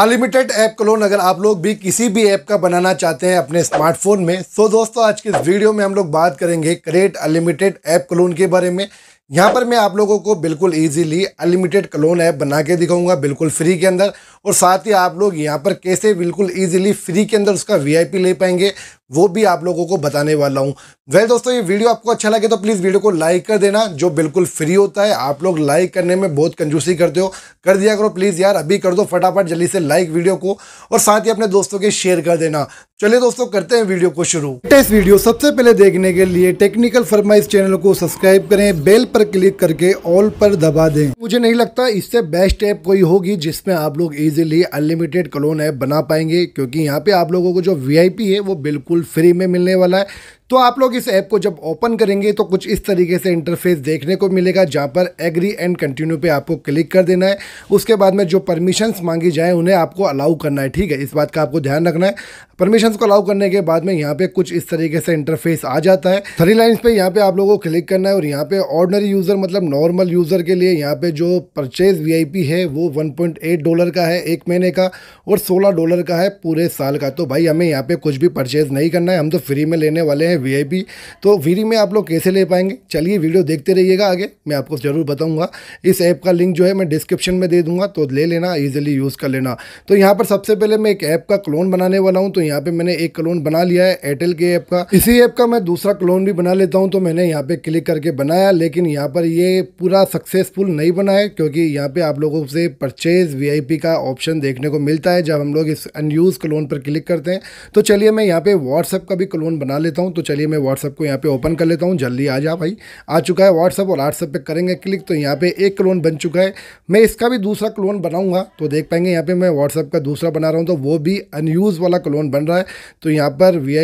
unlimited app clone अगर आप लोग भी किसी भी ऐप का बनाना चाहते हैं अपने स्मार्टफोन में तो दोस्तों आज के इस वीडियो में हम लोग बात करेंगे क्रिएट अनलिमिटेड ऐप क्लोन के बारे में यहाँ पर मैं आप लोगों को बिल्कुल इजीली अनलिमिटेड क्लोन ऐप बना के दिखाऊंगा बिल्कुल फ्री के अंदर और साथ ही आप लोग यहाँ पर कैसे बिल्कुल इजीली फ्री के अंदर उसका वीआईपी ले पाएंगे वो भी आप लोगों को बताने वाला हूँ वह दोस्तों ये वीडियो आपको अच्छा लगे तो प्लीज़ वीडियो को लाइक कर देना जो बिल्कुल फ्री होता है आप लोग लाइक करने में बहुत कंजूसी करते हो कर दिया करो प्लीज़ यार अभी कर दो फटाफट जल्दी से लाइक वीडियो को और साथ ही अपने दोस्तों के शेयर कर देना चलिए दोस्तों करते हैं वीडियो को शुरू इस वीडियो सबसे पहले देखने के लिए टेक्निकल फरमाइज चैनल को सब्सक्राइब करें बेल पर क्लिक करके ऑल पर दबा दें मुझे नहीं लगता इससे बेस्ट ऐप कोई होगी जिसमें आप लोग इजीली अनलिमिटेड कलोन ऐप बना पाएंगे क्योंकि यहाँ पे आप लोगों को जो वीआईपी है वो बिल्कुल फ्री में मिलने वाला है तो आप लोग इस ऐप को जब ओपन करेंगे तो कुछ इस तरीके से इंटरफेस देखने को मिलेगा जहाँ पर एग्री एंड कंटिन्यू पे आपको क्लिक कर देना है उसके बाद में जो परमिशंस मांगी जाए उन्हें आपको अलाउ करना है ठीक है इस बात का आपको ध्यान रखना है परमिशंस को अलाउ करने के बाद में यहाँ पे कुछ इस तरीके से इंटरफेस आ जाता है थ्री लाइन्स पे यहाँ पे आप लोगों को क्लिक करना है और यहाँ पे ऑर्डनरी यूज़र मतलब नॉर्मल यूज़र के लिए यहाँ पे जो परचेज वी है वो वन डॉलर का है एक महीने का और सोलह डॉलर का है पूरे साल का तो भाई हमें यहाँ पे कुछ भी परचेज नहीं करना है हम तो फ्री में लेने वाले हैं वीआईपी तो फ्री में आप लोग कैसे ले पाएंगे चलिए वीडियो देखते रहिएगा आगे मैं आपको ज़रूर बताऊँगा इस ऐप का लिंक जो है मैं डिस्क्रिप्शन में दे दूँगा तो ले लेना ईजिली यूज़ कर लेना तो यहाँ पर सबसे पहले मैं एक ऐप का क्लोन बनाने वाला हूँ तो यहाँ पर मैंने एक क्लोन बना लिया है एयरटेल के ऐप का इसी ऐप का मैं दूसरा क्लोन भी बना लेता हूँ तो मैंने यहाँ पर क्लिक करके बनाया लेकिन यहाँ पर ये पूरा सक्सेसफुल नहीं बना है क्योंकि यहाँ पर आप लोगों से परचेज़ वी का ऑप्शन देखने को मिलता है जब हम लोग इस अनयूज़ क्लोन पर क्लिक करते हैं तो चलिए मैं यहाँ पे व्हाट्सएप का भी क्लोन बना लेता हूँ तो चलिए मैं व्हाट्सअप को यहाँ पे ओपन कर लेता हूँ जल्दी आ जा भाई आ चुका है व्हाट्सअप और व्हाट्सअप पे करेंगे क्लिक तो यहाँ पे एक क्लोन बन चुका है मैं इसका भी दूसरा क्लोन बनाऊँगा तो देख पाएंगे यहाँ पे मैं व्हाट्सअप का दूसरा बना रहा हूँ तो वो भी अनयूज़ वाला क्लोन बन रहा है तो यहाँ पर वी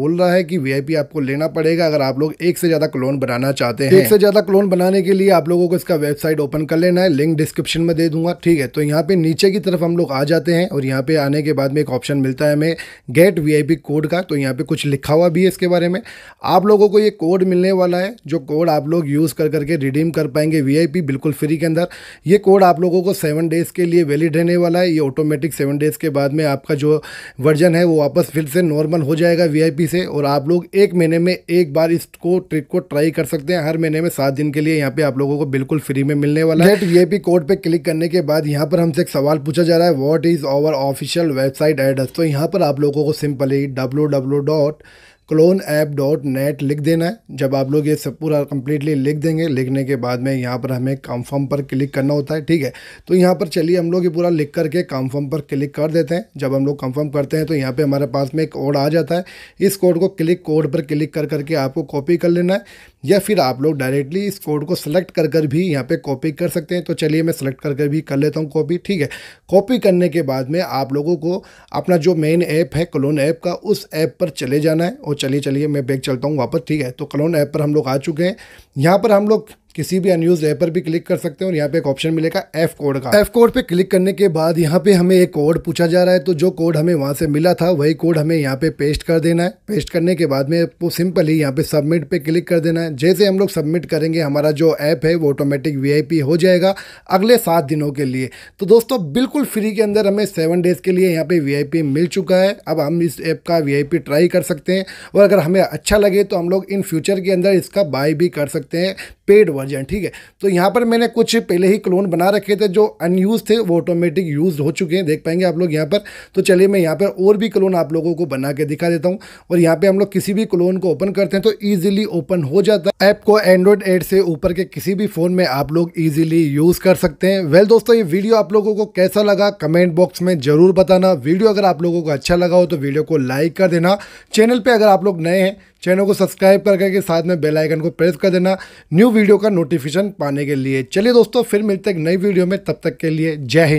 बोल रहा है कि वी आपको लेना पड़ेगा अगर आप लोग एक से ज़्यादा क्लोन बनाना चाहते हैं एक से ज़्यादा क्लोन बनाने के लिए आप लोगों को इसका वेबसाइट ओपन कर लेना है लिंक डिस्क्रिप्शन में दे दूंगा ठीक है तो यहाँ पे नीचे की तरफ हम लोग आ जाते हैं और यहाँ पे आने के बाद में एक ऑप्शन मिलता है हमें गेट वीआईपी कोड का तो यहाँ पे कुछ लिखा हुआ भी है इसके बाद बारे में आप लोगों को ये कोड मिलने वाला है जो कोड आप लोग यूज़ कर करके रिडीम कर पाएंगे वीआईपी बिल्कुल फ्री के अंदर ये कोड आप लोगों को सेवन डेज़ के लिए वैलिड रहने वाला है ये ऑटोमेटिक सेवन डेज़ के बाद में आपका जो वर्जन है वो वापस फिर से नॉर्मल हो जाएगा वी से और आप लोग एक महीने में एक बार इसको ट्रिक को ट्राई कर सकते हैं हर महीने में सात दिन के लिए यहाँ पर आप लोगों को बिल्कुल फ्री में मिलने वाला है गेट वी कोड पे क्लिक करने के बाद यहाँ पर हमसे एक सवाल पूछा जा रहा है what is our official website address तो यहाँ पर आप लोगों को simply W W dot clone app dot net लिख देना है जब आप लोग ये सब पूरा कम्प्लीटली लिख देंगे लिखने के बाद में यहाँ पर हमें कंफर्म पर क्लिक करना होता है ठीक है तो यहाँ पर चलिए हम लोग ये पूरा लिख करके कंफर्म पर क्लिक कर देते हैं जब हम लोग कंफर्म करते हैं तो यहाँ पर हमारे पास में एक कोड आ जाता है इस कोड को क्लिक कोड पर क्लिक कर करके आपको कॉपी कर लेना है या फिर आप लोग डायरेक्टली इस कोड को सिलेक्ट कर कर भी यहाँ पर कॉपी कर सकते हैं तो चलिए मैं सिलेक्ट कर कर भी कर लेता हूँ कॉपी ठीक है कॉपी करने के बाद में आप लोगों को अपना जो मेन ऐप है क्लोन ऐप का उस ऐप पर चले जाना है और चलिए चलिए मैं बैग चलता हूँ वापस ठीक है तो कलोन ऐप पर हम लोग आ चुके हैं यहाँ पर हम लोग किसी भी अनयूज ऐप पर भी क्लिक कर सकते हैं और यहाँ पे एक ऑप्शन मिलेगा एफ कोड का एफ कोड पे क्लिक करने के बाद यहाँ पे हमें एक कोड पूछा जा रहा है तो जो कोड हमें वहाँ से मिला था वही कोड हमें यहाँ पे पेस्ट कर देना है पेस्ट करने के बाद में सिंपल ही यहाँ पे सबमिट पे क्लिक कर देना है जैसे हम लोग सबमिट करेंगे हमारा जो ऐप है वो ऑटोमेटिक वी हो जाएगा अगले सात दिनों के लिए तो दोस्तों बिल्कुल फ्री के अंदर हमें सेवन डेज़ के लिए यहाँ पे वी मिल चुका है अब हम इस ऐप का वी ट्राई कर सकते हैं और अगर हमें अच्छा लगे तो हम लोग इन फ्यूचर के अंदर इसका बाय भी कर सकते हैं पेड वर्जन ठीक है तो यहाँ पर मैंने कुछ पहले ही क्लोन बना रखे थे जो अनयूज थे वो ऑटोमेटिक यूज हो चुके हैं देख पाएंगे आप लोग यहाँ पर तो चलिए मैं यहाँ पर और भी क्लोन आप लोगों को बना के दिखा देता हूँ और यहाँ पे हम लोग किसी भी क्लोन को ओपन करते हैं तो ईजिली ओपन हो जाता है ऐप को एंड्रॉयड एड से ऊपर के किसी भी फ़ोन में आप लोग ईजिली यूज़ कर सकते हैं वेल दोस्तों ये वीडियो आप लोगों को कैसा लगा कमेंट बॉक्स में ज़रूर बताना वीडियो अगर आप लोगों को अच्छा लगा हो तो वीडियो को लाइक कर देना चैनल पर अगर आप लोग नए हैं चैनल को सब्सक्राइब करके साथ में बेलाइकन को प्रेस कर देना न्यू वीडियो का नोटिफिकेशन पाने के लिए चलिए दोस्तों फिर मिलते हैं नई वीडियो में तब तक के लिए जय हिंद